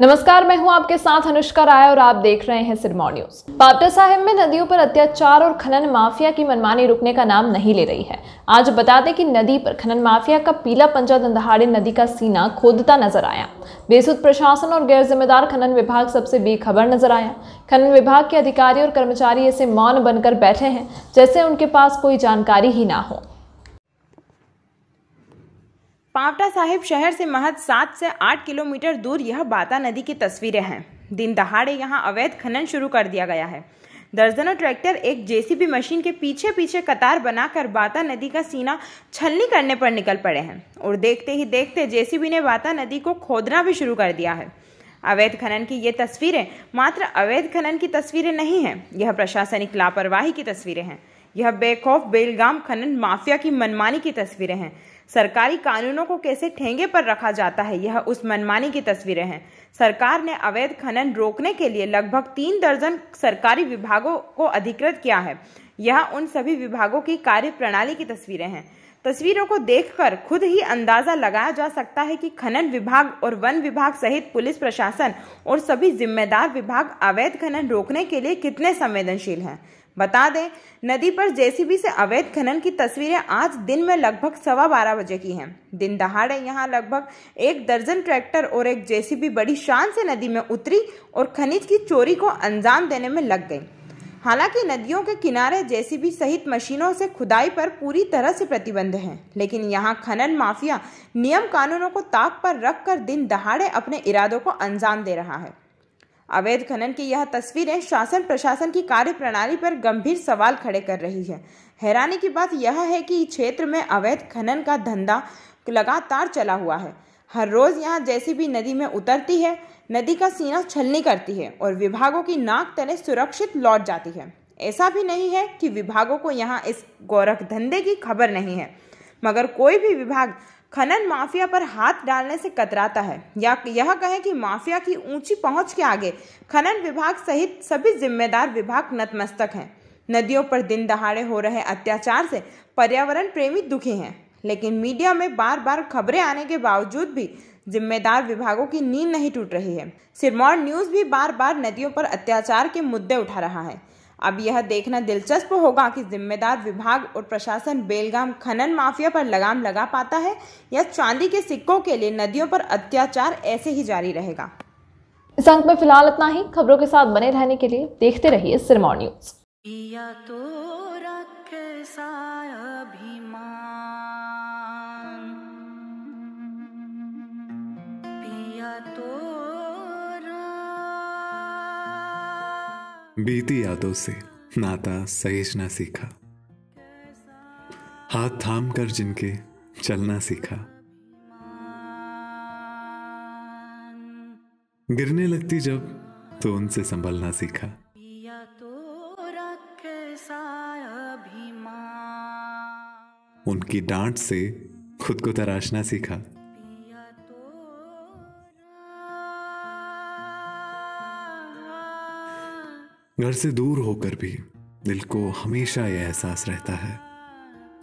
नमस्कार मैं हूं आपके साथ अनुष्का राय और आप देख रहे हैं सिरमौर न्यूज पापटा साहिब में नदियों पर अत्याचार और खनन माफिया की मनमानी रुकने का नाम नहीं ले रही है आज बता दें कि नदी पर खनन माफिया का पीला पंजा दंदहाड़े नदी का सीना खोदता नजर आया बेसुद प्रशासन और गैर जिम्मेदार खनन विभाग सबसे बेखबर नजर आया खनन विभाग के अधिकारी और कर्मचारी ऐसे मौन बनकर बैठे हैं जैसे उनके पास कोई जानकारी ही ना हो पावटा साहिब शहर से महज सात से आठ किलोमीटर दूर यह बाता नदी की तस्वीरें हैं दिन दहाड़े यहाँ अवैध खनन शुरू कर दिया गया है दर्जनों ट्रैक्टर एक जेसीबी मशीन के पीछे पीछे कतार बनाकर बाता नदी का सीना छलनी करने पर निकल पड़े हैं और देखते ही देखते जेसीबी ने बाता नदी को खोदना भी शुरू कर दिया है अवैध खनन की ये तस्वीरें मात्र अवैध खनन की तस्वीरें नहीं हैं यह प्रशासनिक लापरवाही की तस्वीरें हैं यह बेखौफ बेलगाम खनन माफिया की मनमानी की तस्वीरें हैं सरकारी कानूनों को कैसे ठेंगे पर रखा जाता है यह उस मनमानी की तस्वीरें हैं सरकार ने अवैध खनन रोकने के लिए लगभग तीन दर्जन सरकारी विभागों को अधिकृत किया है यह उन सभी विभागों की कार्य प्रणाली की तस्वीरें हैं तस्वीरों को देखकर खुद ही अंदाजा लगाया जा सकता है कि खनन विभाग और वन विभाग सहित पुलिस प्रशासन और सभी जिम्मेदार विभाग अवैध खनन रोकने के लिए कितने संवेदनशील हैं बता दें नदी पर जेसीबी से अवैध खनन की तस्वीरें आज दिन में लगभग सवा बारह बजे की हैं दिन दहाड़े यहां लगभग एक दर्जन ट्रैक्टर और एक जेसीबी बड़ी शान से नदी में उतरी और खनिज की चोरी को अंजाम देने में लग गई हालांकि नदियों के किनारे जेसीबी सहित मशीनों से खुदाई पर पूरी तरह से प्रतिबंध है लेकिन यहाँ खनन माफिया नियम कानूनों को ताक पर रखकर दिन दहाड़े अपने इरादों को अंजाम दे रहा है अवैध खनन की यह तस्वीरें शासन प्रशासन की कार्य प्रणाली पर गंभीर सवाल खड़े कर रही है हैरानी की बात यह है कि क्षेत्र में अवैध खनन का धंधा लगातार चला हुआ है हर रोज यहाँ जैसी भी नदी में उतरती है नदी का सीना छलनी करती है और विभागों की नाक तले सुरक्षित लौट जाती है ऐसा भी नहीं है कि विभागों को यहाँ इस गोरख धंधे की खबर नहीं है मगर कोई भी विभाग खनन माफिया पर हाथ डालने से कतराता है या यह कहें कि माफिया की ऊंची पहुंच के आगे खनन विभाग सहित सभी जिम्मेदार विभाग नतमस्तक हैं नदियों पर दिन दहाड़े हो रहे अत्याचार से पर्यावरण प्रेमी दुखी हैं लेकिन मीडिया में बार बार खबरें आने के बावजूद भी जिम्मेदार विभागों की नींद नहीं टूट रही है सिरमौर न्यूज भी बार बार नदियों पर अत्याचार के मुद्दे उठा रहा है अब यह देखना दिलचस्प होगा कि जिम्मेदार विभाग और प्रशासन बेलगाम खनन माफिया पर लगाम लगा पाता है या चांदी के सिक्कों के लिए नदियों पर अत्याचार ऐसे ही जारी रहेगा इस अंक में फिलहाल इतना ही खबरों के साथ बने रहने के लिए देखते रहिए सिरमौर न्यूज बीती यादों से नाता सहेजना सीखा हाथ थाम कर जिनके चलना सीखा गिरने लगती जब तो उनसे संभलना सीखा उनकी डांट से खुद को तराशना सीखा घर से दूर होकर भी दिल को हमेशा यह एहसास रहता है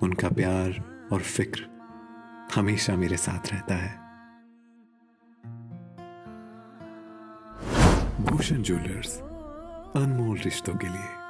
उनका प्यार और फिक्र हमेशा मेरे साथ रहता है भूषण ज्वेलर्स अनमोल रिश्तों के लिए